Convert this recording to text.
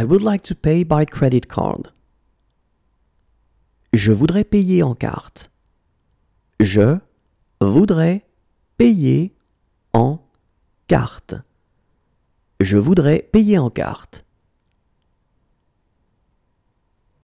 I would like to pay by credit card. Je voudrais payer en carte. Je voudrais payer en carte. Je voudrais payer en carte.